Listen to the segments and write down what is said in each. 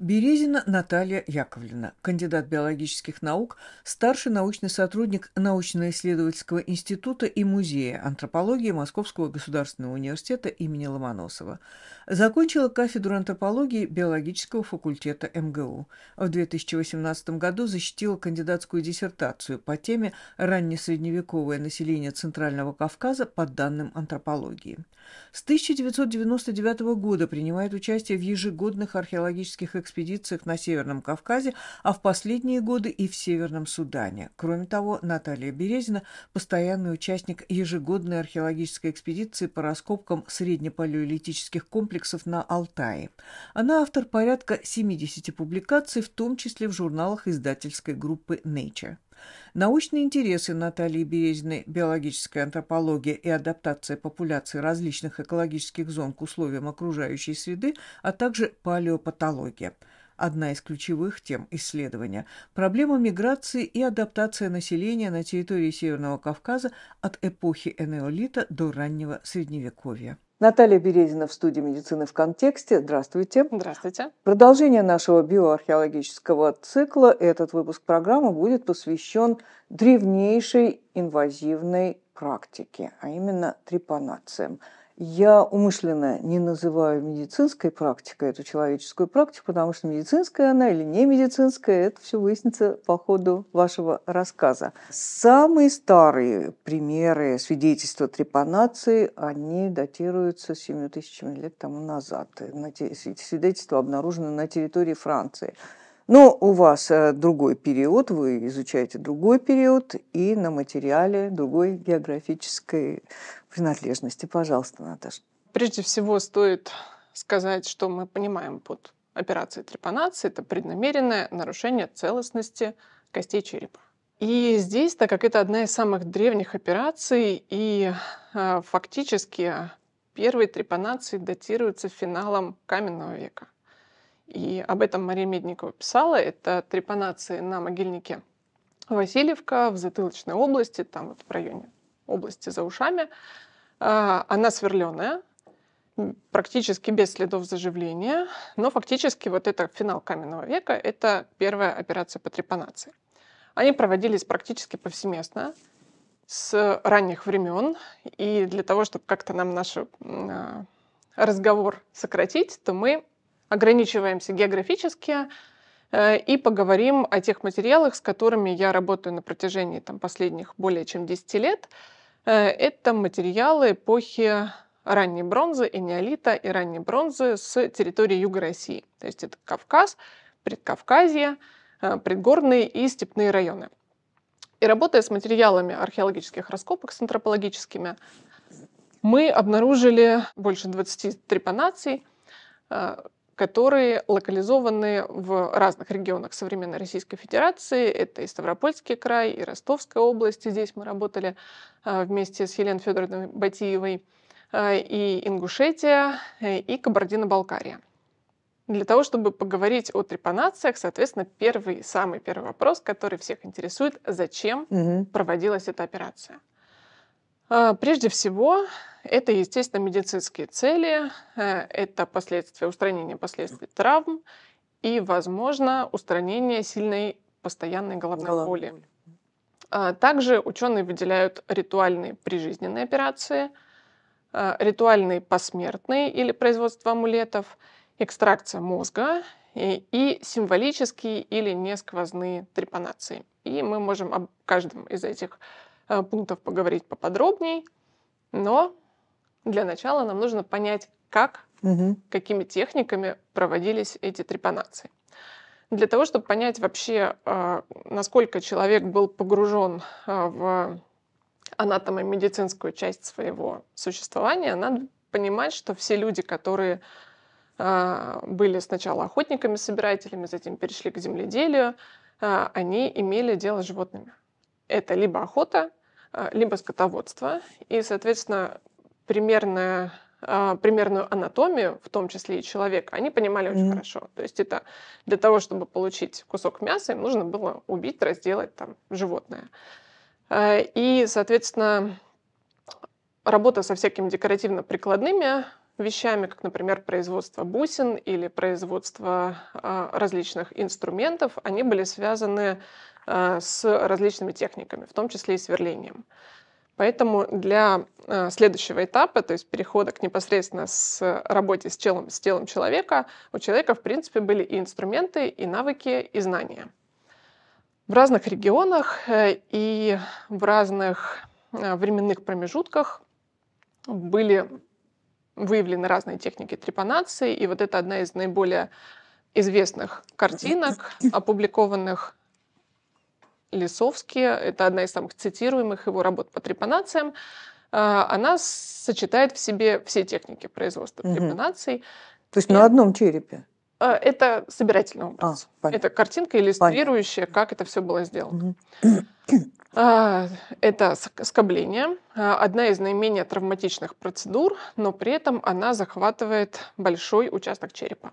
Березина Наталья Яковлевна, кандидат биологических наук, старший научный сотрудник научно-исследовательского института и музея антропологии Московского государственного университета имени Ломоносова, Закончила кафедру антропологии биологического факультета МГУ. В 2018 году защитила кандидатскую диссертацию по теме «Раннесредневековое население Центрального Кавказа по данным антропологии». С 1999 года принимает участие в ежегодных археологических экспедициях на Северном Кавказе, а в последние годы и в Северном Судане. Кроме того, Наталья Березина – постоянный участник ежегодной археологической экспедиции по раскопкам среднепалеолитических комплексов комплексов на Алтае. Она автор порядка 70 публикаций, в том числе в журналах издательской группы Nature. Научные интересы Натальи Березиной «Биологическая антропология и адаптация популяции различных экологических зон к условиям окружающей среды», а также палеопатология – одна из ключевых тем исследования, проблема миграции и адаптация населения на территории Северного Кавказа от эпохи энеолита до раннего Средневековья. Наталья Березина в студии медицины в контексте». Здравствуйте. Здравствуйте. Продолжение нашего биоархеологического цикла. Этот выпуск программы будет посвящен древнейшей инвазивной практике, а именно трепанациям. Я умышленно не называю медицинской практикой эту человеческую практику, потому что медицинская она или не медицинская, это все выяснится по ходу вашего рассказа. Самые старые примеры свидетельства трепанации, они датируются 7 тысячами лет тому назад. Свидетельства обнаружены на территории Франции. Но у вас э, другой период, вы изучаете другой период и на материале другой географической принадлежности. Пожалуйста, Наташа. Прежде всего стоит сказать, что мы понимаем под операцией трепанации. Это преднамеренное нарушение целостности костей черепа. И здесь, так как это одна из самых древних операций, и э, фактически первые трепанации датируются финалом каменного века. И об этом Мария Медникова писала. Это трепанации на могильнике Васильевка в затылочной области, там вот в районе области за ушами. А, она сверленная, практически без следов заживления, но фактически вот это финал каменного века, это первая операция по трепанации. Они проводились практически повсеместно с ранних времен, и для того, чтобы как-то нам наш а, разговор сократить, то мы ограничиваемся географически, Э, и поговорим о тех материалах, с которыми я работаю на протяжении там, последних более чем 10 лет. Э, это материалы эпохи ранней бронзы и неолита, и ранней бронзы с территории юга России. То есть это Кавказ, Предкавказье, э, предгорные и степные районы. И работая с материалами археологических раскопок, с антропологическими, мы обнаружили больше 20 трепанаций, которые локализованы в разных регионах современной Российской Федерации. Это и Ставропольский край, и Ростовская область. Здесь мы работали а, вместе с Еленой Федоровной Батиевой. А, и Ингушетия, э, и Кабардино-Балкария. Для того, чтобы поговорить о трепанациях, соответственно, первый, самый первый вопрос, который всех интересует, зачем угу. проводилась эта операция? А, прежде всего, это, естественно, медицинские цели, э, это последствия, устранения последствий травм и, возможно, устранение сильной постоянной головной Голова. боли. А, также ученые выделяют ритуальные прижизненные операции, а, ритуальные посмертные или производство амулетов, экстракция мозга и, и символические или несквозные трепанации. И мы можем об каждом из этих Э, пунктов поговорить поподробнее, но для начала нам нужно понять, как, угу. какими техниками проводились эти трепанации. Для того, чтобы понять вообще, э, насколько человек был погружен э, в анатомо-медицинскую часть своего существования, надо понимать, что все люди, которые были сначала охотниками-собирателями, затем перешли к земледелию, они имели дело с животными это либо охота, а, либо скотоводство. И, соответственно, примерная а, примерную анатомию, в том числе и человека, они понимали очень mm. хорошо. То есть это для того, чтобы получить кусок мяса, им нужно было убить, разделать там животное. А, и, соответственно, работа со всякими декоративно-прикладными вещами, как, например, производство бусин или производство различных инструментов, они были связаны Э, с различными техниками, в том числе и сверлением. Поэтому для э, следующего этапа, то есть перехода к непосредственно с работе с телом, с телом человека, у человека, в принципе, были и инструменты, и навыки, и знания. В разных регионах э, и в разных временных промежутках были выявлены разные техники трепанации, и вот это одна из наиболее известных картинок, опубликованных Лисовский, это одна из самых цитируемых его работ по трепанациям, а, она сочетает в себе все техники производства угу. трепанаций. То есть и... на одном черепе? А, это собирательный образ. А, это картинка, иллюстрирующая, понятно. как это все было сделано. А, это скобление, одна из наименее травматичных процедур, но при этом она захватывает большой участок черепа.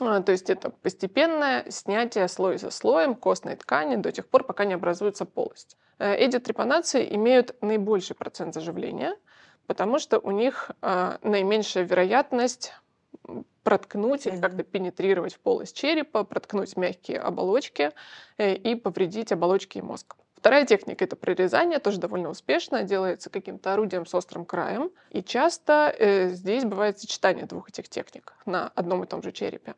А, то есть это постепенное снятие слой за слоем костной ткани до тех пор, пока не образуется полость. Э, эти трепанации имеют наибольший процент заживления, потому что у них а, наименьшая вероятность проткнуть или как-то пенетрировать в полость черепа, проткнуть мягкие оболочки э, и повредить оболочки и мозг. Вторая техника – это прорезание, тоже довольно успешно, делается каким-то орудием с острым краем. И часто э, здесь бывает сочетание двух этих техник на одном и том же черепе.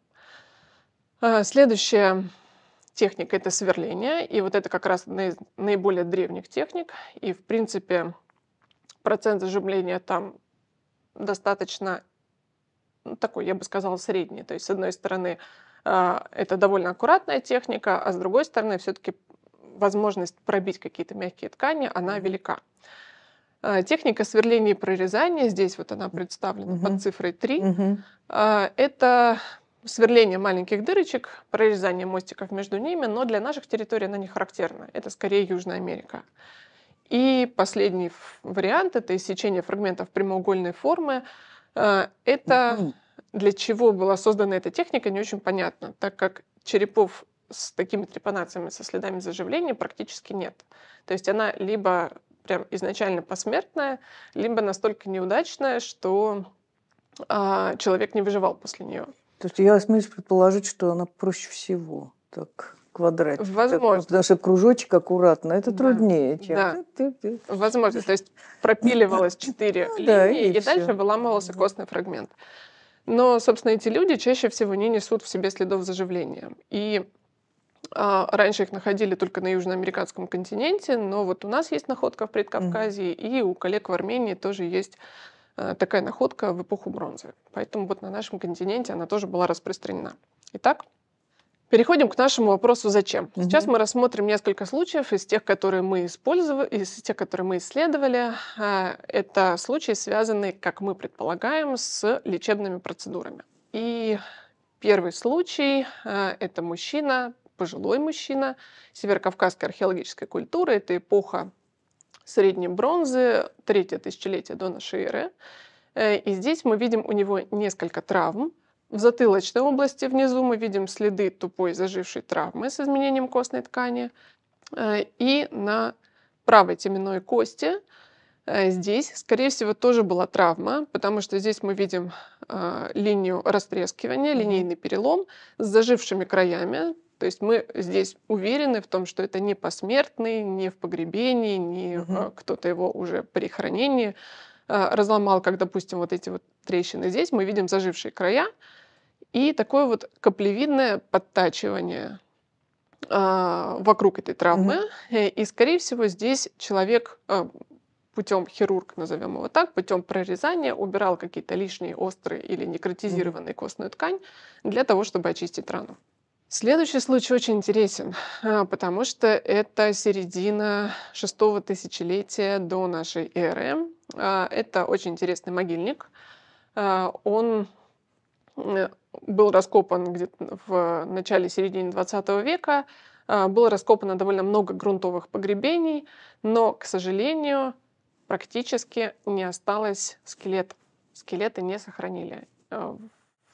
Следующая техника – это сверление. И вот это как раз наиболее древних техник. И, в принципе, процент зажимления там достаточно ну, такой, я бы сказала, средний. То есть, с одной стороны, а, это довольно аккуратная техника, а с другой стороны, все-таки возможность пробить какие-то мягкие ткани, она велика. А, техника сверления и прорезания, здесь вот она представлена угу. под цифрой 3, угу. А, это сверление маленьких дырочек, прорезание мостиков между ними, но для наших территорий она не характерна. Это скорее Южная Америка. И последний вариант – это иссечение фрагментов прямоугольной формы. Э, это для чего была создана эта техника, не очень понятно, так как черепов с такими трепанациями, со следами заживления практически нет. То есть она либо прям изначально посмертная, либо настолько неудачная, что а, человек не выживал после нее. То есть я осмелюсь предположить, что она проще всего так квадрат. Возможно. потому что кружочек аккуратно, это да. труднее, чем... Да. Возможно, то есть пропиливалось четыре ну линии, да, и, и дальше выламывался костный фрагмент. Но, собственно, эти люди чаще всего не несут в себе следов заживления. И а, раньше их находили только на южноамериканском континенте, но вот у нас есть находка в Предкавказье, mm и у коллег в Армении тоже есть Э, такая находка в эпоху бронзы. Поэтому вот на нашем континенте она тоже была распространена. Итак, Переходим к нашему вопросу «Зачем?». Угу. Сейчас мы рассмотрим несколько случаев из тех, которые мы использовали, из тех, которые мы исследовали. Э, это случаи, связанные, как мы предполагаем, с лечебными процедурами. И первый случай э, – это мужчина, пожилой мужчина северокавказской археологической культуры. Это эпоха средней бронзы, третье тысячелетие до нашей эры. Э, и здесь мы видим у него несколько травм. В затылочной области внизу мы видим следы тупой зажившей травмы с изменением костной ткани. Э, и на правой теменной кости э, здесь, скорее всего, тоже была травма, потому что здесь мы видим линию растрескивания, линейный перелом с зажившими краями, то есть мы здесь уверены в том, что это не посмертный, не в погребении, не угу. кто-то его уже при хранении а, разломал, как, допустим, вот эти вот трещины здесь, мы видим зажившие края и такое вот каплевидное подтачивание а, вокруг этой травмы. Угу. И, скорее всего, здесь человек а, путем хирург, назовем его так, путем прорезания убирал какие-то лишние острые или некротизированные угу. костную ткань для того, чтобы очистить рану. Следующий случай очень интересен, а, потому что это середина шестого тысячелетия до нашей эры. А, это очень интересный могильник. А, он э, был раскопан где-то в начале-середине 20 века. Было раскопано довольно много грунтовых погребений, но, к сожалению, практически не осталось скелетов. Скелеты не сохранили в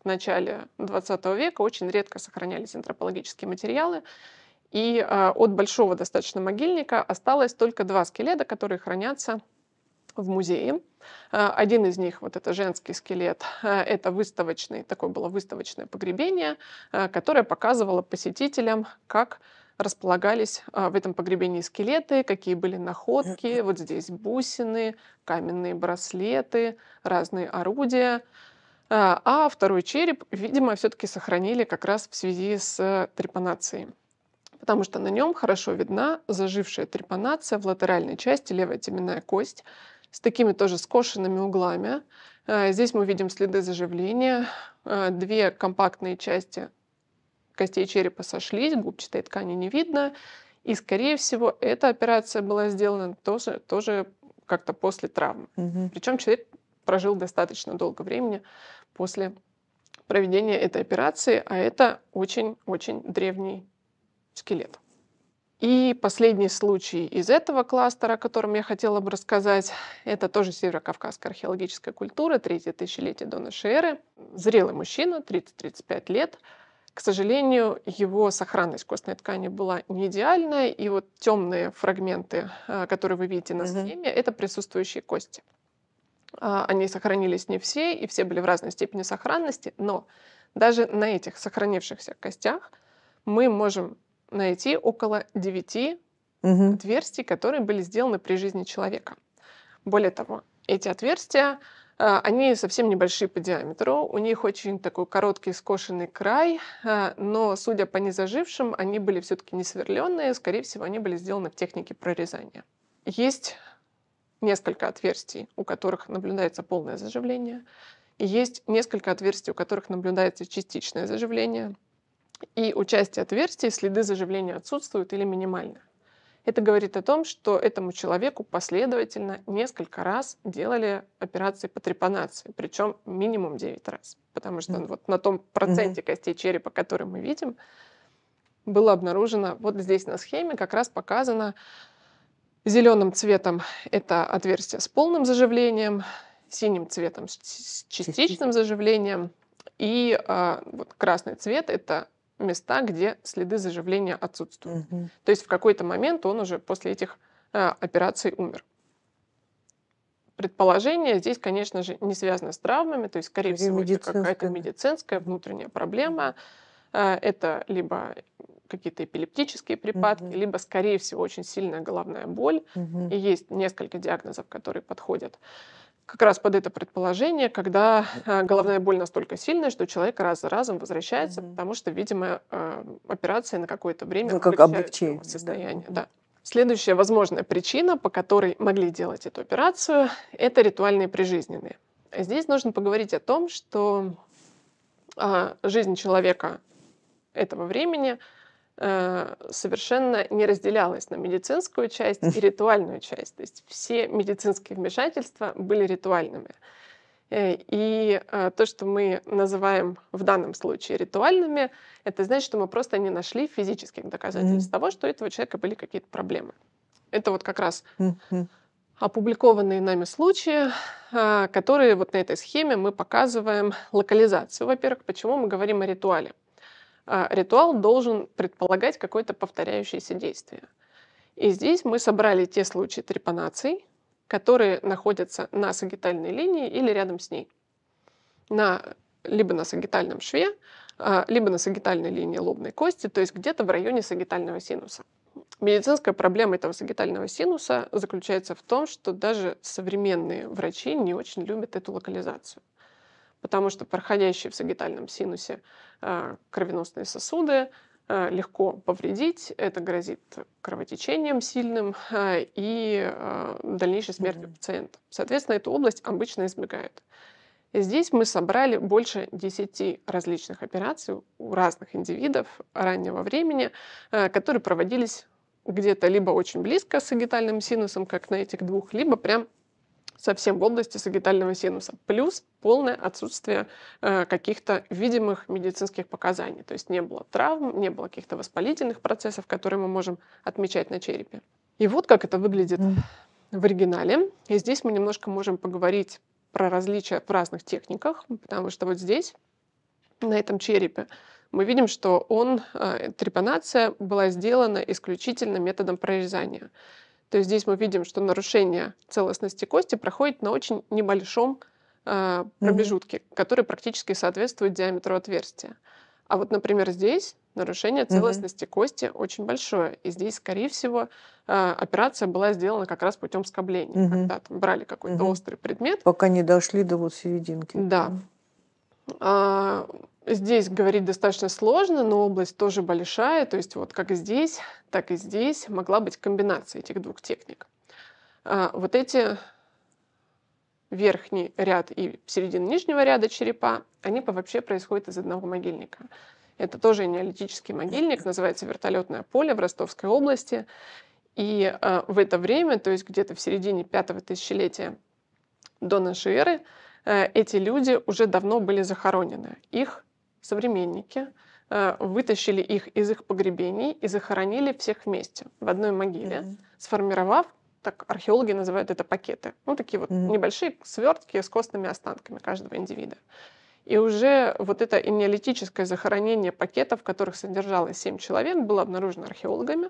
в начале XX века очень редко сохранялись антропологические материалы, и а, от большого достаточно могильника осталось только два скелета, которые хранятся в музее. А, один из них, вот это женский скелет, а, это выставочный, такое было выставочное погребение, которое показывало посетителям, как располагались в этом погребении скелеты, какие были находки, вот здесь бусины, каменные браслеты, разные орудия. А, а второй череп, видимо, все-таки сохранили как раз в связи с э, трепанацией потому что на нем хорошо видна зажившая трепанация в латеральной части левая теменная кость с такими тоже скошенными углами. А, здесь мы видим следы заживления. А, две компактные части костей черепа сошлись, губчатой ткани не видно. И, скорее всего, эта операция была сделана тоже, тоже как-то после травмы. Угу. Причем человек прожил достаточно долго времени после проведения этой операции, а это очень-очень древний скелет. И последний случай из этого кластера, о котором я хотела бы рассказать, это тоже северокавказская археологическая культура, третье тысячелетие до нашей эры. Зрелый мужчина, 30-35 лет. К сожалению, его сохранность костной ткани была не идеальная, и вот темные фрагменты, э, которые вы видите на схеме, mm это присутствующие кости. А, они сохранились не все, и все были в разной степени сохранности, но даже на этих сохранившихся костях мы можем найти около 9 угу. отверстий, которые были сделаны при жизни человека. Более того, эти отверстия, а, они совсем небольшие по диаметру, у них очень такой короткий скошенный край, а, но, судя по незажившим, они были все-таки не сверленные, скорее всего, они были сделаны в технике прорезания. Есть несколько отверстий, у которых наблюдается полное заживление, и есть несколько отверстий, у которых наблюдается частичное заживление, и у части отверстий следы заживления отсутствуют или минимальны. Это говорит о том, что этому человеку последовательно несколько раз делали операции по трепанации, причем минимум 9 раз, потому что mm-hmm. вот на том проценте mm-hmm. костей черепа, который мы видим, было обнаружено, вот здесь на схеме как раз показано, Зеленым цветом это отверстие с полным заживлением, синим цветом с частичным заживлением, и э, вот красный цвет это места, где следы заживления отсутствуют. Угу. То есть в какой-то момент он уже после этих э, операций умер. Предположение здесь, конечно же, не связано с травмами, то есть, скорее всего, это какая-то медицинская внутренняя проблема. Э, это либо какие-то эпилептические припадки, угу. либо, скорее всего, очень сильная головная боль. Угу. И есть несколько диагнозов, которые подходят как раз под это предположение, когда э, головная боль настолько сильная, что человек раз за разом возвращается, mm-hmm. потому что, видимо, э, операция на какое-то время ну, как облегчает состояние. да. Следующая возможная причина, по которой могли делать эту операцию, это ритуальные прижизненные. Здесь нужно поговорить о том, что а, жизнь человека этого времени – Э, совершенно не разделялась на медицинскую часть и ритуальную часть. То есть все медицинские вмешательства были ритуальными. Э, и э, то, что мы называем в данном случае ритуальными, это значит, что мы просто не нашли физических доказательств mm-hmm. того, что у этого человека были какие-то проблемы. Это вот как раз mm-hmm. опубликованные нами случаи, которые вот на этой схеме мы показываем локализацию. Во-первых, почему мы говорим о ритуале? А, ритуал должен предполагать какое-то повторяющееся действие. И здесь мы собрали те случаи трепанаций, которые находятся на сагитальной линии или рядом с ней. На, либо на сагитальном шве, а, либо на сагитальной линии лобной кости, то есть где-то в районе сагитального синуса. Медицинская проблема этого сагитального синуса заключается в том, что даже современные врачи не очень любят эту локализацию потому что проходящие в сагитальном синусе а, кровеносные сосуды а, легко повредить, это грозит кровотечением сильным а, и дальнейшей смертью mm-hmm. пациента. Соответственно, эту область обычно избегают. здесь мы собрали больше 10 различных операций у разных индивидов раннего времени, которые проводились где-то либо очень близко с сагитальным синусом, как на этих двух, либо прям совсем в области сагитального синуса. Плюс полное отсутствие э, каких-то видимых медицинских показаний. То есть не было травм, не было каких-то воспалительных процессов, которые мы можем отмечать на черепе. И вот как это выглядит mm. в оригинале. И здесь мы немножко можем поговорить про различия в разных техниках, потому что вот здесь, на этом черепе, мы видим, что он, э, трепанация была сделана исключительно методом прорезания. То есть здесь мы видим, что нарушение целостности кости проходит на очень небольшом э, промежутке, mm который практически соответствует диаметру отверстия. А вот, например, здесь нарушение целостности mm кости очень большое. И здесь, скорее всего, э, операция была сделана как раз путем скобления, mm когда там брали какой-то mm острый предмет. Пока не дошли до вот серединки. Да. А, Здесь говорить достаточно сложно, но область тоже большая, то есть вот как здесь, так и здесь могла быть комбинация этих двух техник. А вот эти верхний ряд и середина нижнего ряда черепа, они вообще происходят из одного могильника. Это тоже неолитический могильник, называется вертолетное поле в Ростовской области. И э, в это время, то есть где-то в середине пятого тысячелетия до нашей эры, э, эти люди уже давно были захоронены. Их современники э, вытащили их из их погребений и захоронили всех вместе в одной могиле, mm-hmm. сформировав, так археологи называют это пакеты, ну такие вот mm-hmm. небольшие свертки с костными останками каждого индивида. И уже вот это энеолитическое захоронение пакетов, в которых содержалось семь человек, было обнаружено археологами.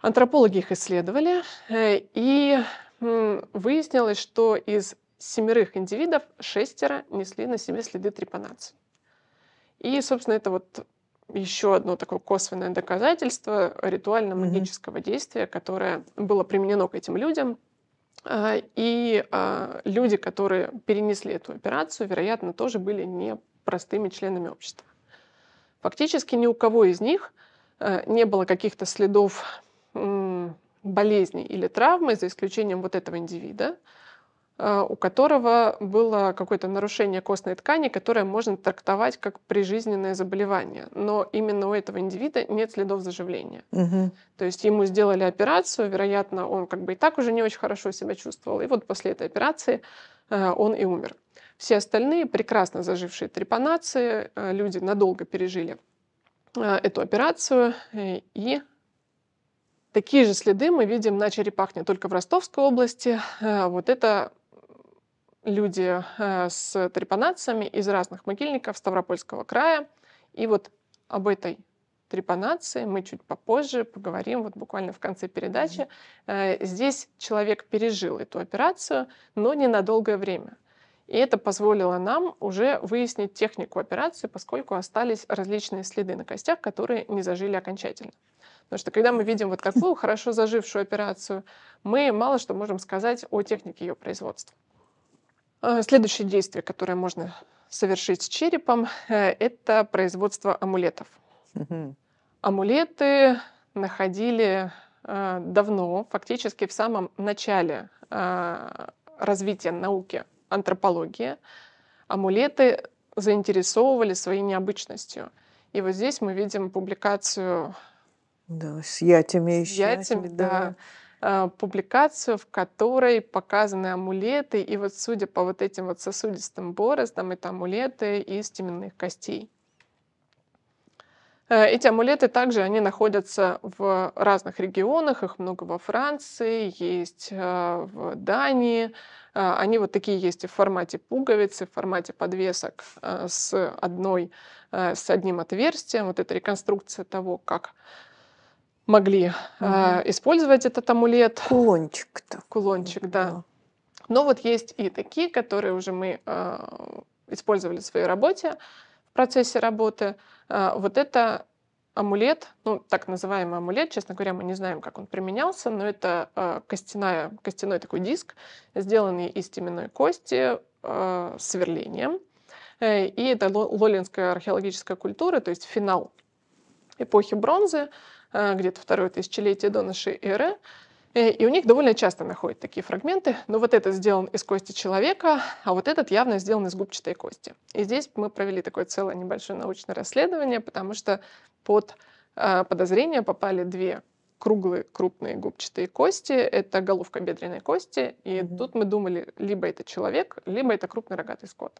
Антропологи их исследовали, э, и выяснилось, что из семерых индивидов шестеро несли на себе следы трепанации. И, собственно, это вот еще одно такое косвенное доказательство ритуально-магического mm-hmm. действия, которое было применено к этим людям. А, и а, люди, которые перенесли эту операцию, вероятно, тоже были не простыми членами общества. Фактически ни у кого из них э, не было каких-то следов болезни или травмы, за исключением вот этого индивида. А, у которого было какое-то нарушение костной ткани, которое можно трактовать как прижизненное заболевание. Но именно у этого индивида нет следов заживления. Угу. То есть ему сделали операцию, вероятно, он как бы и так уже не очень хорошо себя чувствовал. И вот после этой операции э, он и умер. Все остальные прекрасно зажившие трепанации, э, люди надолго пережили э, эту операцию и Такие же следы мы видим на черепах не только в Ростовской области. Вот это люди э, с трепанациями из разных могильников Ставропольского края. И вот об этой трепанации мы чуть попозже поговорим, вот буквально в конце передачи. Э, здесь человек пережил эту операцию, но не на долгое время. И это позволило нам уже выяснить технику операции, поскольку остались различные следы на костях, которые не зажили окончательно. Потому что когда мы видим вот такую хорошо зажившую операцию, мы мало что можем сказать о технике ее производства. Э, Следующее действие, которое можно совершить с черепом, э, это производство амулетов. Амулеты находили э, давно, фактически в самом начале а, развития науки антропологии, амулеты заинтересовывали своей необычностью. И вот здесь мы видим публикацию да, с ятями еще. С ятями, да. да а, публикацию, в которой показаны амулеты, и вот судя по вот этим вот сосудистым бороздам, это амулеты из теменных костей. Э, эти амулеты также они находятся в разных регионах, их много во Франции, есть э, в Дании. Э, они вот такие есть и в формате пуговицы, в формате подвесок с, одной, с одним отверстием. Вот это реконструкция того, как могли угу. э, использовать этот амулет. Кулончик-то. Кулончик, угу. да. Но вот есть и такие, которые уже мы э, использовали в своей работе, в процессе работы. Э, вот это амулет, ну, так называемый амулет, честно говоря, мы не знаем, как он применялся, но это э, костяная, костяной такой диск, сделанный из теменной кости э, с сверлением. Э, и это лолинская археологическая культура, то есть финал эпохи бронзы. Э, где-то второе тысячелетие до нашей эры. Э, и у них довольно часто находят такие фрагменты, но «Ну, вот этот сделан из кости человека, а вот этот явно сделан из губчатой кости. И здесь мы провели такое целое небольшое научное расследование, потому что под э, подозрение попали две круглые крупные губчатые кости, это головка бедренной кости, и mm-hmm. тут мы думали, либо это человек, либо это крупный рогатый скот.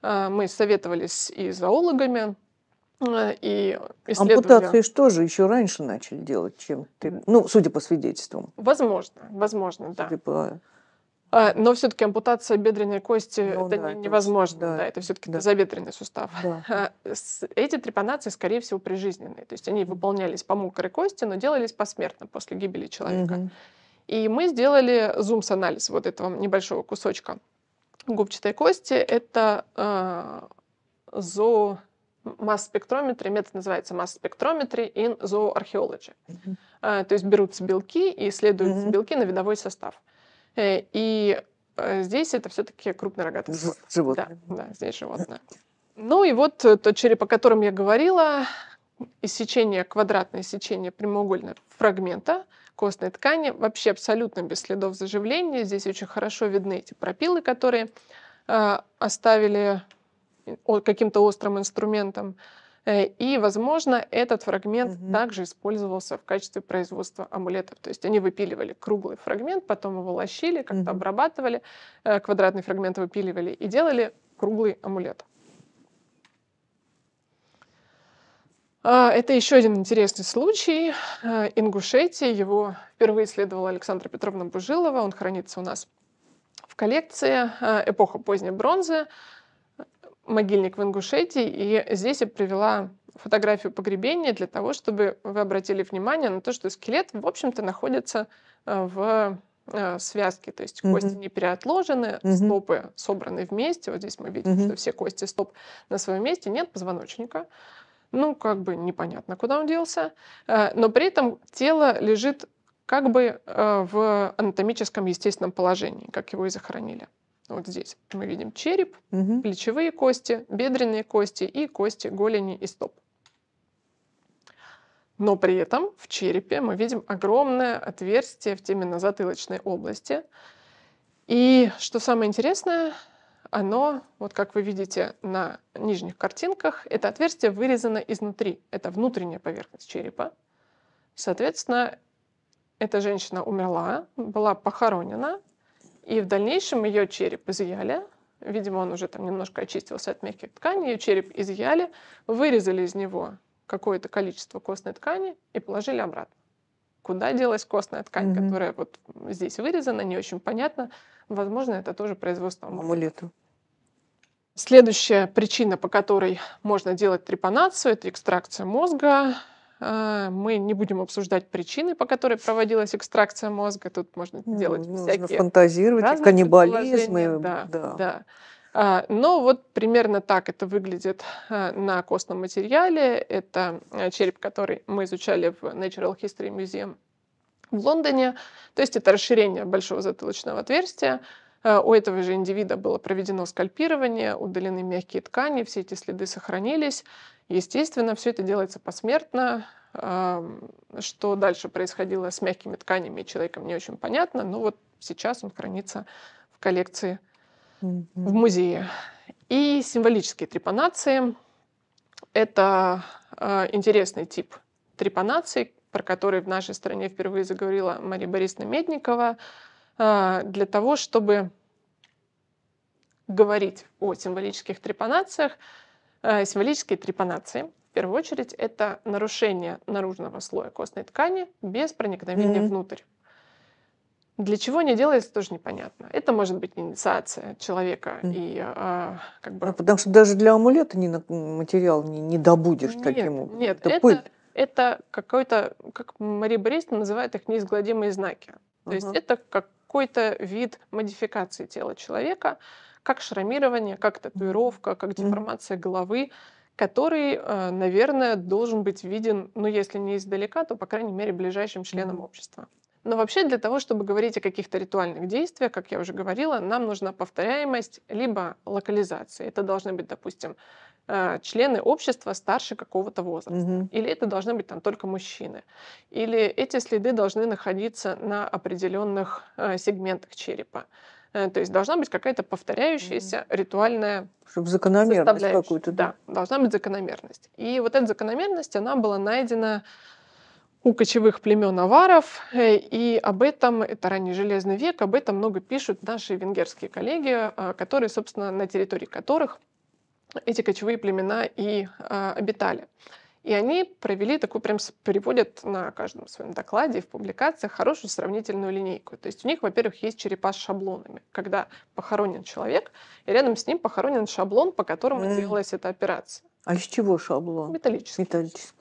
Мы советовались и с зоологами, Э, и исследовали. Ампутации же еще раньше начали делать, чем ты... Ну, судя по свидетельствам. Возможно, возможно, да. Судя по... А, но все-таки ампутация бедренной кости ну, это да, невозможно, да, да, это все-таки да. тазобедренный сустав. Да. А, эти трепанации, скорее всего, прижизненные, то есть они выполнялись по мокрой кости, но делались посмертно после гибели человека. Угу. И мы сделали зумс-анализ вот этого небольшого кусочка губчатой кости. Это э, зо масс-спектрометрия, метод называется масс-спектрометрия in zooarchaeology. Mm-hmm. Э, то есть берутся белки и исследуются mm-hmm. белки на видовой состав. Э, и э, здесь это все-таки крупный рогатый скот. Животное. Да, да, здесь животное. Ну и вот тот череп, о котором я говорила, иссечение, квадратное сечение прямоугольного фрагмента костной ткани, вообще абсолютно без следов заживления. Здесь очень хорошо видны эти пропилы, которые оставили каким-то острым инструментом. Э, и, возможно, этот фрагмент угу. также использовался в качестве производства амулетов. То есть они выпиливали круглый фрагмент, потом его лощили, как-то угу. обрабатывали, э, квадратный фрагмент выпиливали и делали круглый амулет. А, это еще один интересный случай. Э, Ингушетия, его впервые исследовала Александра Петровна Бужилова, он хранится у нас в коллекции. Эпоха поздней бронзы, могильник в Ингушетии, и здесь я привела фотографию погребения для того, чтобы вы обратили внимание на то, что скелет, в общем-то, находится э, в э, связке, то есть mm-hmm. кости не переотложены, mm-hmm. стопы собраны вместе. Вот здесь мы видим, mm-hmm. что все кости стоп на своем месте, нет позвоночника. Ну, как бы непонятно, куда он делся. Э, но при этом тело лежит как бы в анатомическом естественном положении, как его и захоронили. Вот здесь мы видим череп, угу. плечевые кости, бедренные кости и кости голени и стоп. Но при этом в черепе мы видим огромное отверстие в теменно-затылочной области. И что самое интересное, оно, вот как вы видите на нижних картинках, это отверстие вырезано изнутри. Это внутренняя поверхность черепа. Соответственно, эта женщина умерла, была похоронена, и в дальнейшем ее череп изъяли, видимо, он уже там немножко очистился от мягких тканей, ее череп изъяли, вырезали из него какое-то количество костной ткани и положили обратно. Куда делась костная ткань, mm-hmm. которая вот здесь вырезана, не очень понятно. Возможно, это тоже производство амулета. Следующая причина, по которой можно делать трепанацию, это экстракция мозга. А, мы не будем обсуждать причины, по которой проводилась экстракция мозга. Тут можно ну, делать ну, всякие... Можно фантазировать, каннибализмы. Да, да. да. А, но вот примерно так это выглядит а, на костном материале. Это череп, который мы изучали в Natural History Museum в Лондоне. То есть это расширение большого затылочного отверстия. Э, у этого же индивида было проведено скальпирование, удалены мягкие ткани, все эти следы сохранились. Естественно, все это делается посмертно. Эм, что дальше происходило с мягкими тканями, человеком не очень понятно, но вот сейчас он хранится в коллекции в музее. И символические трепанации – это э, интересный тип трепанаций, про который в нашей стране впервые заговорила Мария Борисовна Медникова – а, для того, чтобы говорить о символических трепанациях. А, символические трепанации, в первую очередь, это нарушение наружного слоя костной ткани без проникновения mm-hmm. внутрь. Для чего они делаются тоже непонятно. Это может быть инициация человека mm. и э, как бы. А потому что даже для амулета не материал не, не добудешь нет, таким образом. Нет, это, это, это какой-то, как Мария Борисовна называет их неизгладимые знаки. То uh-huh. есть это как какой-то вид модификации тела человека, как шрамирование, как татуировка, как деформация головы, который, э, наверное, должен быть виден, ну, если не издалека, то, по крайней мере, ближайшим членам общества. Но вообще для того, чтобы говорить о каких-то ритуальных действиях, как я уже говорила, нам нужна повторяемость либо локализация. Это должны быть, допустим, а, члены общества старше какого-то возраста. Угу. Или это должны быть там только мужчины. Или эти следы должны находиться на определенных э, сегментах черепа. Э, то есть должна быть какая-то повторяющаяся угу. ритуальная Чтобы закономерность какую-то. Да? да, должна быть закономерность. И вот эта закономерность, она была найдена у кочевых племен аваров, э, и об этом, это ранний железный век, об этом много пишут наши венгерские коллеги, а, которые, собственно, на территории которых эти кочевые племена и э, обитали. И они провели такую, прям приводят на каждом своем докладе и в публикациях хорошую сравнительную линейку. То есть у них, во-первых, есть черепа с шаблонами, когда похоронен человек, и рядом с ним похоронен шаблон, по которому mm. делалась эта операция. А из чего шаблон? Металлический. Металлический.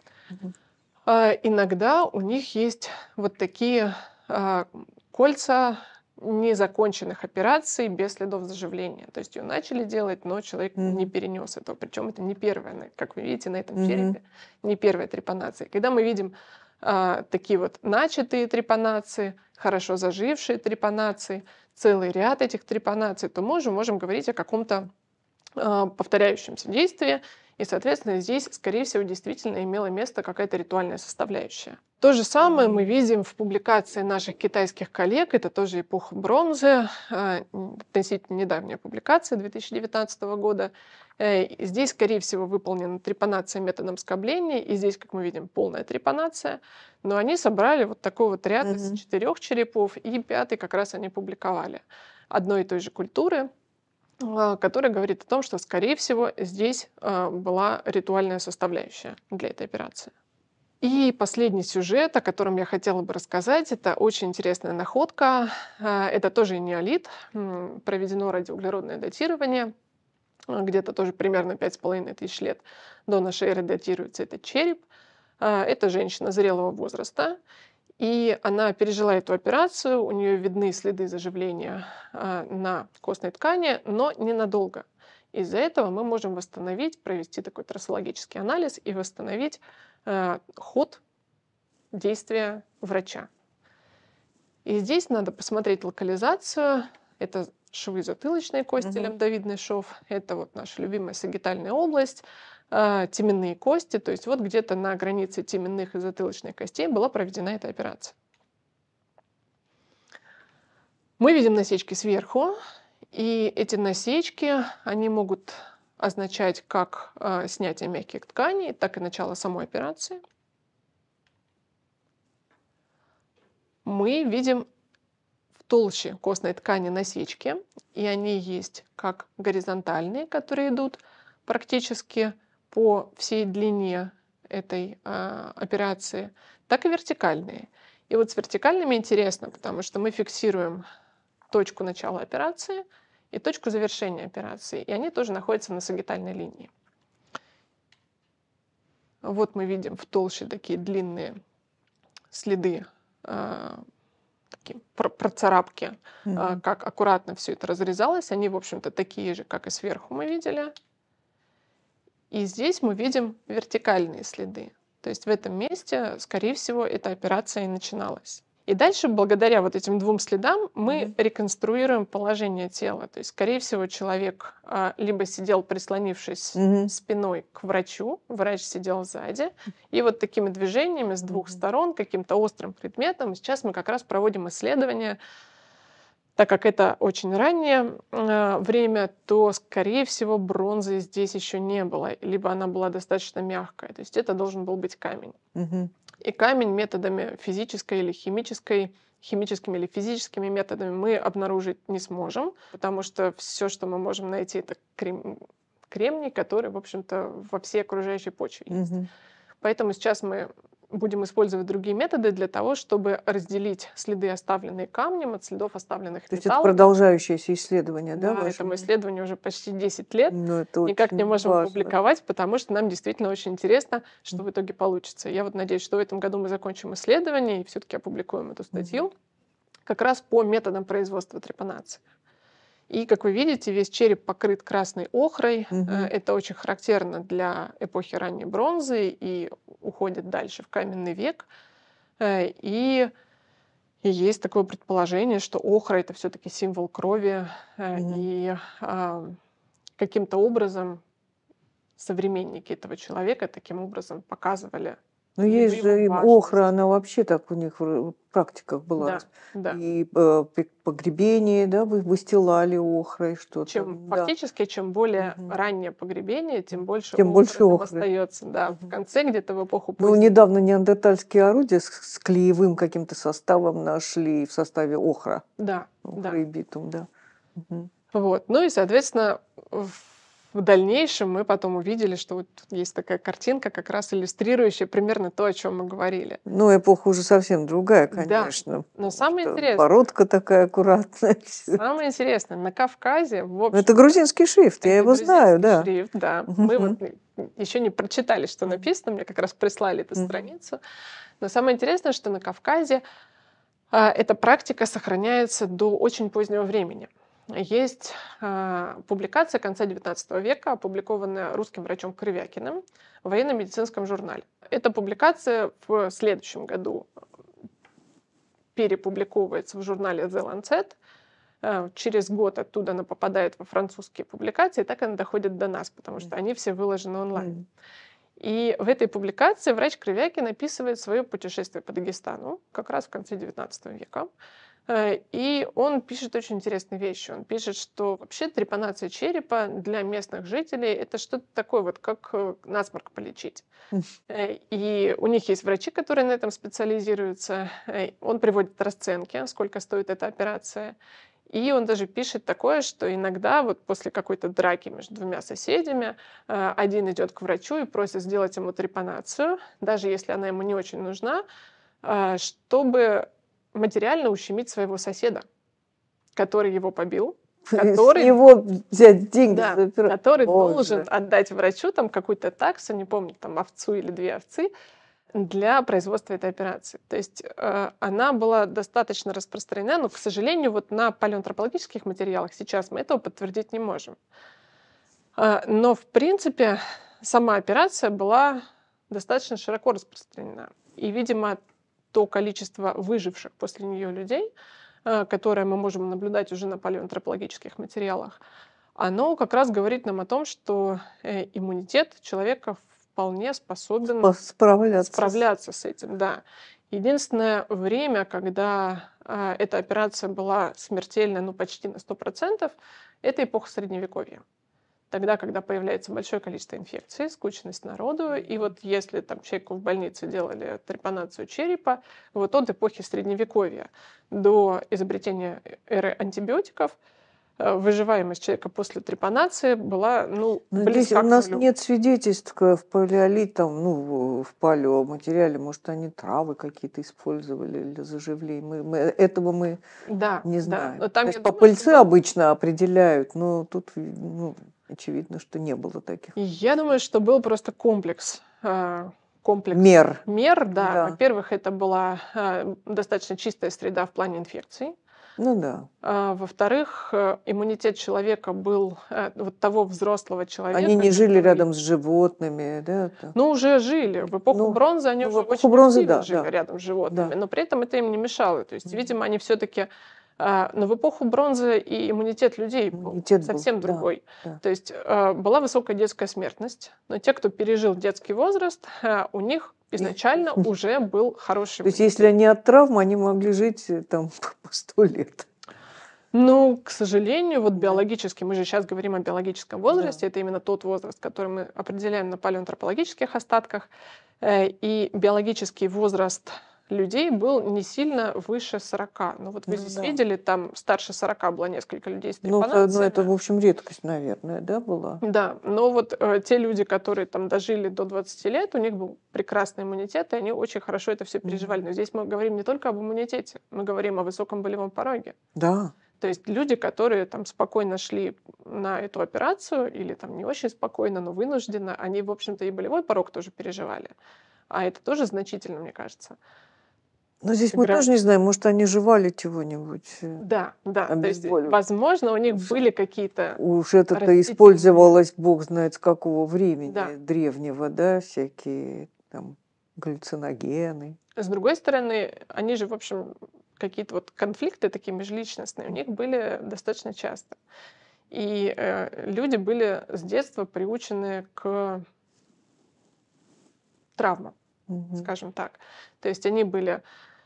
А, иногда у них есть вот такие а, кольца, незаконченных операций без следов заживления. То есть ее начали делать, но человек mm-hmm. не перенес этого. Причем это не первая, как вы видите на этом mm-hmm. не первая трепанация. Когда мы видим а, такие вот начатые трепанации, хорошо зажившие трепанации, целый ряд этих трепанаций, то мы уже можем говорить о каком-то а, повторяющемся действии, и, соответственно, здесь, скорее всего, действительно имела место какая-то ритуальная составляющая. То же самое мы видим в публикации наших китайских коллег. Это тоже эпоха бронзы, э, относительно недавняя публикация 2019 года. Э, здесь, скорее всего, выполнена трепанация методом скобления, и здесь, как мы видим, полная трепанация. Но они собрали вот такой вот ряд угу. из четырех черепов, и пятый как раз они публиковали одной и той же культуры – а, который говорит о том, что, скорее всего, здесь а, была ритуальная составляющая для этой операции. И последний сюжет, о котором я хотела бы рассказать, это очень интересная находка. А, это тоже неолит, проведено радиоуглеродное датирование. Где-то тоже примерно 5,5 тысяч лет до нашей эры датируется этот череп. Это женщина зрелого возраста, и она пережила эту операцию, у нее видны следы заживления а, на костной ткани, но ненадолго. Из-за этого мы можем восстановить, провести такой трассологический анализ и восстановить а, ход действия врача. И здесь надо посмотреть локализацию. Это швы затылочной кости, угу. лямдовидный шов. Это вот наша любимая сагитальная область. А, теменные кости, то есть вот где-то на границе теменных и затылочных костей была проведена эта операция. Мы видим насечки сверху, и эти насечки, они могут означать как а, снятие мягких тканей, так и начало самой операции. Мы видим в толще костной ткани насечки, и они есть как горизонтальные, которые идут практически по всей длине этой э, операции, так и вертикальные. И вот с вертикальными интересно, потому что мы фиксируем точку начала операции и точку завершения операции, и они тоже находятся на сагитальной линии. Вот мы видим в толще такие длинные следы, э, такие процарапки, mm-hmm. э, как аккуратно все это разрезалось. Они, в общем-то, такие же, как и сверху мы видели. И здесь мы видим вертикальные следы. То есть в этом месте, скорее всего, эта операция и начиналась. И дальше, благодаря вот этим двум следам, мы mm-hmm. реконструируем положение тела. То есть, скорее всего, человек а, либо сидел, прислонившись mm-hmm. спиной к врачу, врач сидел сзади, и вот такими движениями с двух mm-hmm. сторон, каким-то острым предметом, сейчас мы как раз проводим исследование так как это очень раннее а, время, то, скорее всего, бронзы здесь еще не было, либо она была достаточно мягкая. То есть это должен был быть камень. Угу. И камень методами физической или химической химическими или физическими методами мы обнаружить не сможем, потому что все, что мы можем найти, это крем... кремний, который, в общем-то, во всей окружающей почве есть. Угу. Поэтому сейчас мы будем использовать другие методы для того, чтобы разделить следы, оставленные камнем, от следов, оставленных То металлом. То есть это продолжающееся исследование, да? Да, это исследование уже почти 10 лет. Но ну, это Никак не можем важно. публиковать, потому что нам действительно очень интересно, что в итоге получится. Я вот надеюсь, что в этом году мы закончим исследование и все-таки опубликуем эту статью. как раз по методам производства трепанации. И, как вы видите, весь череп покрыт красной охрой. Угу. Это очень характерно для эпохи ранней бронзы и уходит дальше в каменный век. И, э, и есть такое предположение, что охра это все-таки символ крови угу. и а, каким-то образом современники этого человека таким образом показывали ну, есть же им охра, она вообще так у них в практиках была. Да, да. И э, при да, вы выстилали охрой что-то. Чем, да. Фактически, чем более угу. раннее погребение, тем больше тем охры больше охры. остается. Да, угу. В конце где-то в эпоху ну, поздней. Ну, недавно неандертальские орудия с, с клеевым каким-то составом нашли в составе охра. Да, охра да. и битум, да. Угу. Вот. Ну и, соответственно, в в дальнейшем мы потом увидели, что вот есть такая картинка, как раз иллюстрирующая примерно то, о чем мы говорили. Ну, эпоха уже совсем другая, конечно. Да. Но самое интересное... Бородка такая аккуратная. Самое интересное, на Кавказе... В ну, общем, это грузинский шрифт, я его знаю, да. шрифт, да. Мы вот еще не прочитали, что написано, мне как раз прислали эту страницу. Но самое интересное, что на Кавказе а, эта практика сохраняется до очень позднего времени есть э, публикация конца XIX века, опубликованная русским врачом Кривякиным в военно-медицинском журнале. Эта публикация в следующем году э, перепубликовывается в журнале The Lancet. Э, через год оттуда она попадает во французские публикации, и так она доходит до нас, потому что они все выложены онлайн. И в этой публикации врач Кривякин описывает свое путешествие по Дагестану, как раз в конце XIX века, Э, и он пишет очень интересные вещи. Он пишет, что вообще трепанация черепа для местных жителей это что-то такое, вот как э, насморк полечить. Э, и у них есть врачи, которые на этом специализируются. Он приводит расценки, сколько стоит эта операция. И он даже пишет такое, что иногда вот после какой-то драки между двумя соседями один идет к врачу и просит сделать ему трепанацию, даже если она ему не очень нужна, чтобы материально ущемить своего соседа, который его побил, который... его взять деньги. Да, за... который Боже. должен отдать врачу там какую-то таксу, не помню, там овцу или две овцы, для производства этой операции. То есть э, она была достаточно распространена, но, к сожалению, вот на палеонтропологических материалах сейчас мы этого подтвердить не можем. Э, но, в принципе, сама операция была достаточно широко распространена. И, видимо, то количество выживших после нее людей, э, которое мы можем наблюдать уже на палеоантропологических материалах, оно как раз говорит нам о том, что э, иммунитет человека вполне способен справляться, справляться с этим. Да. Единственное время, когда э, эта операция была смертельна, ну, почти на 100%, это эпоха Средневековья тогда, когда появляется большое количество инфекций, скучность народу, и вот если там человеку в больнице делали трепанацию черепа, вот от эпохи Средневековья до изобретения эры антибиотиков, э, выживаемость человека после трепанации была, ну, ну близка здесь У нас нет свидетельств в палеолитом, ну, в палеоматериале, может, они травы какие-то использовали для заживления. Мы, мы, этого мы да, не знаем. Да. Но там, То есть, думаю, по пыльце что... обычно определяют, но тут ну, очевидно, что не было таких. Я думаю, что был просто комплекс э, комплекс мер. Мер, да. да. Во-первых, это была э, достаточно чистая среда в плане инфекций. Ну да. Э, во-вторых, иммунитет человека был вот того взрослого человека. Они не жили который... рядом с животными, да? Это... Ну уже жили в эпоху ну, бронзы, они ну, уже в эпоху очень бронзы, да, жили да. рядом с животными, да. но при этом это им не мешало. То есть, видимо, они все-таки а, но в эпоху бронзы и иммунитет людей иммунитет был совсем был, другой. Да, да. То есть а, была высокая детская смертность, но те, кто пережил детский возраст, а, у них изначально уже был хороший... То есть если они от травм, они могли жить э, там по сто лет. Ну, к сожалению, вот биологически, мы же сейчас говорим о биологическом возрасте, да. это именно тот возраст, который мы определяем на палеоантропологических остатках, э, и биологический возраст людей был не сильно выше 40. Ну вот вы ну здесь да. видели, там старше 40 было несколько людей с трепанацией. Ну, ну это, ну, в общем, редкость, наверное, да, была? Да, но вот э, те люди, которые там дожили до 20 лет, у них был прекрасный иммунитет, и они очень хорошо это все переживали. Но здесь мы говорим не только об иммунитете, мы говорим о высоком болевом пороге. Да. То есть люди, которые там спокойно шли на эту операцию или там не очень спокойно, но вынужденно, они, в общем-то, и болевой порог тоже переживали. А это тоже значительно, мне кажется. Но здесь играют. мы тоже не знаем, может, они жевали чего-нибудь. Э, да, да. То есть, возможно, у них были какие-то. Уж это-то использовалось, бог знает, с какого времени да. древнего, да, всякие там галлюциногены. С другой стороны, они же, в общем, какие-то вот конфликты такие межличностные у них были достаточно часто. И э, люди были с детства приучены к травмам, угу. скажем так. То есть они были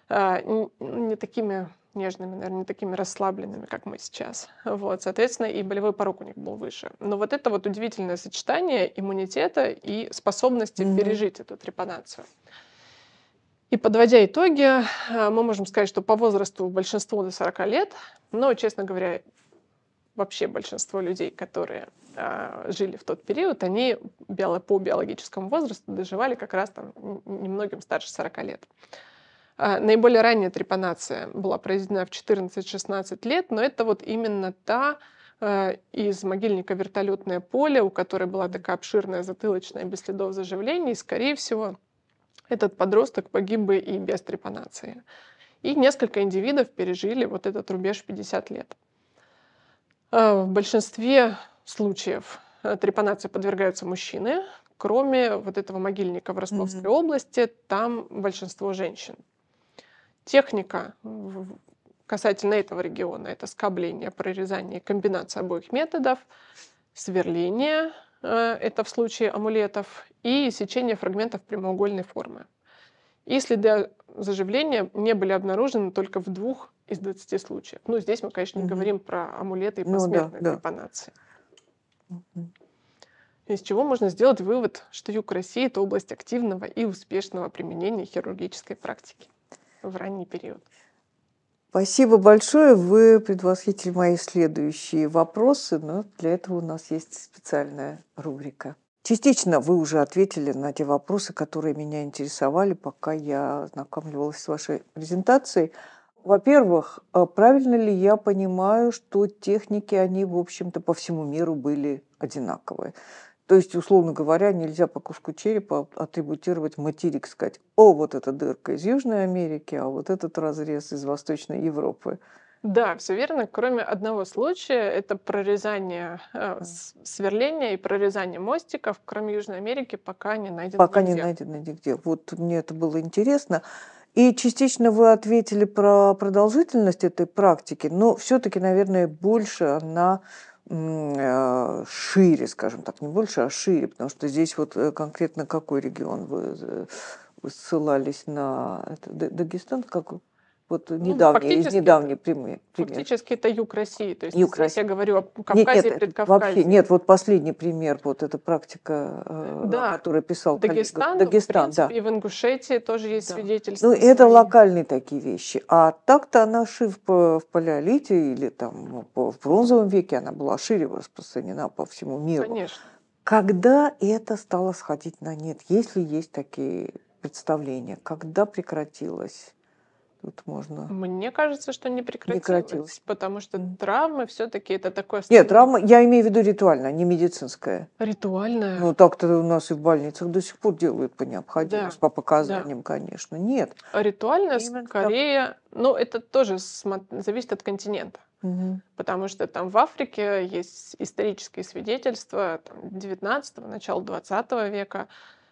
а, ну, не такими нежными, наверное, не такими расслабленными, как мы сейчас. Вот, соответственно, и болевой порог у них был выше. Но вот это вот удивительное сочетание иммунитета и способности mm-hmm. пережить эту трепанацию. И подводя итоги, а, мы можем сказать, что по возрасту большинство до 40 лет, но, честно говоря, вообще большинство людей, которые э, жили в тот период, они био- по биологическому возрасту доживали как раз там немногим старше 40 лет. А, наиболее ранняя трепанация была произведена в 14-16 лет, но это вот именно та а, из могильника вертолетное поле, у которой была такая обширная затылочная без следов заживления, и, скорее всего, этот подросток погиб бы и без трепанации. И несколько индивидов пережили вот этот рубеж 50 лет. А, в большинстве случаев трепанации подвергаются мужчины, кроме вот этого могильника в Ростовской mm-hmm. области, там большинство женщин. Техника касательно этого региона – это скобление, прорезание, комбинация обоих методов, сверление э, – это в случае амулетов, и сечение фрагментов прямоугольной формы. И следы заживления не были обнаружены только в двух из 20 случаев. Ну, здесь мы, конечно, не угу. говорим про амулеты и посмертные ну, да, трепанации. Да. Из чего можно сделать вывод, что юг России – это область активного и успешного применения хирургической практики в ранний период. Спасибо большое. Вы предвосхитили мои следующие вопросы, но для этого у нас есть специальная рубрика. Частично вы уже ответили на те вопросы, которые меня интересовали, пока я ознакомливалась с вашей презентацией. Во-первых, э, правильно ли я понимаю, что техники, они, в общем-то, по всему миру были одинаковые? То есть, условно говоря, нельзя по куску черепа атрибутировать материк, сказать, о, вот эта дырка из Южной Америки, а вот этот разрез из Восточной Европы. Да, все верно, кроме одного случая, это прорезание э, сверления и прорезание мостиков, кроме Южной Америки, пока не найдено Пока нигде. не найдено нигде. Вот мне это было интересно. И частично вы ответили про продолжительность этой практики, но все-таки, наверное, больше она а, шире, скажем так, не больше, а шире, потому что здесь вот э, конкретно какой регион вы, э, вы ссылались на это, Дагестан, какой? Вот недавний, ну, из недавней пример. Фактически это юг России. То есть, юг России. я говорю о Кавказе, нет, нет, Вообще, нет, вот последний пример, вот эта практика, э, да. которую писал Дагестан, коллега. Дагестан, в принципе, да. и в Ингушетии тоже есть да. свидетельства. Ну, это локальные такие вещи. А так-то она ши в, э, в палеолите или там ну, в бронзовом веке, она была шире распространена по всему миру. Конечно. Когда это стало сходить на нет, если есть такие представления, когда прекратилось вот можно. Мне кажется, что не прекратилось, не потому что травмы все-таки это такое. Нет, травма, я имею в виду ритуальная, не медицинская. Ритуальная. Ну так-то у нас и в больницах до сих пор делают по необходимости, да. по показаниям, да. конечно. Нет. Ритуальная Именно скорее, так... ну это тоже зависит от континента. Потому что там в Африке есть исторические свидетельства там, 19-го, начала 20 века,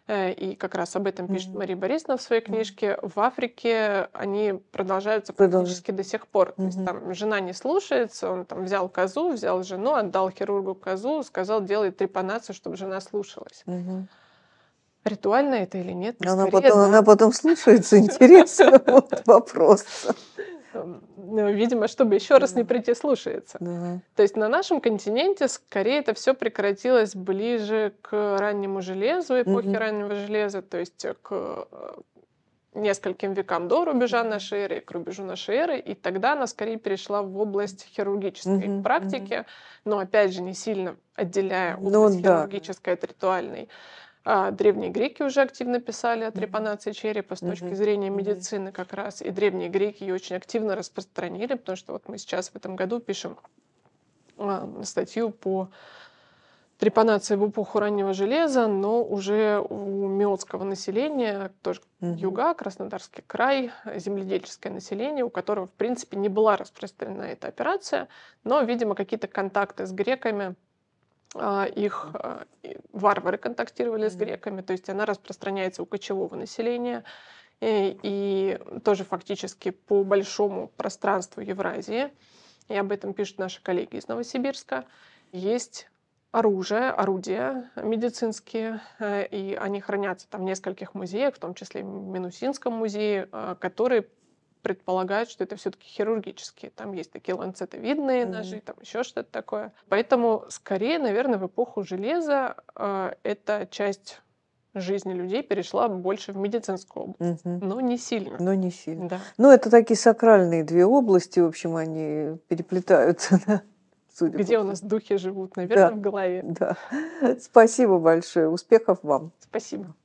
Э, и как раз об этом пишет Мария Борисовна в своей книжке, в Африке они продолжаются практически до сих пор. То есть там жена не слушается, он там взял козу, взял жену, отдал хирургу козу, сказал, делай трепанацию, чтобы жена слушалась. Ритуально это или нет? Она, потом, она потом слушается, интересно, вот вопрос ну, видимо, чтобы еще раз не прийти слушается. То есть на нашем континенте скорее это все прекратилось ближе к раннему железу, эпохе раннего железа, то есть э, к э, нескольким векам до рубежа нашей эры, к рубежу нашей эры, и тогда она скорее перешла в область хирургической mm-hmm, практики, mm-hmm. но опять же не сильно отделяя ну область ну, хирургической да. от ритуальной. А древние греки уже активно писали о трепанации черепа с точки зрения медицины как раз. И древние греки ее очень активно распространили, потому что вот мы сейчас в этом году пишем а, статью по трепанации в эпоху раннего железа, но уже у меотского населения, тоже mm-hmm. юга, Краснодарский край, земледельческое население, у которого, в принципе, не была распространена эта операция, но, видимо, какие-то контакты с греками а, их а, варвары контактировали с греками, то есть она распространяется у кочевого населения и, э, и тоже фактически по большому пространству Евразии. И об этом пишут наши коллеги из Новосибирска. Есть оружие, орудия медицинские, э, и они хранятся там в нескольких музеях, в том числе в Минусинском музее, э, которые предполагают, что это все-таки хирургические. Там есть такие ланцетовидные mm-hmm. ножи, там еще что-то такое. Поэтому скорее, наверное, в эпоху железа э, эта часть жизни людей перешла больше в медицинскую область, угу. но не сильно. Но не сильно. Да. Ну, это такие сакральные две области, в общем, они переплетаются. Да? Судя Где у нас духи живут, наверное, да. в голове. Да. Спасибо большое. Успехов вам. Спасибо.